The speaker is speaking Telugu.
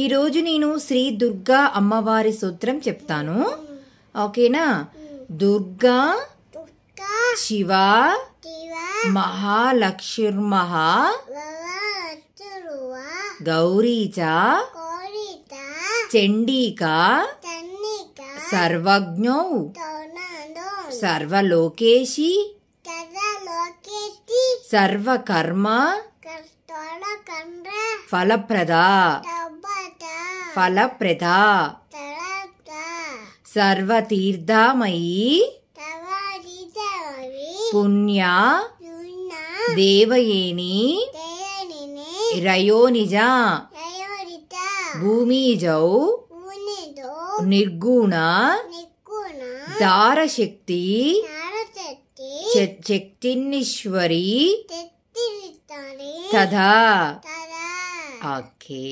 ఈరోజు నేను శ్రీ దుర్గా అమ్మవారి సూత్రం చెప్తాను ఓకేనా దుర్గా శివ మహాలక్ష్మహ గౌరీచ చండీకా సర్వజ్ఞౌ సర్వలోకేశి సర్వకర్మ ఫలప్రదా ఫలప్రద సర్వతీర్థమయీ పుణ్య దేవయేని రయోనిజ భూమిజౌ నిర్గుణ దారశక్తి శక్తిన్నీశ్వరి తదా ఓకే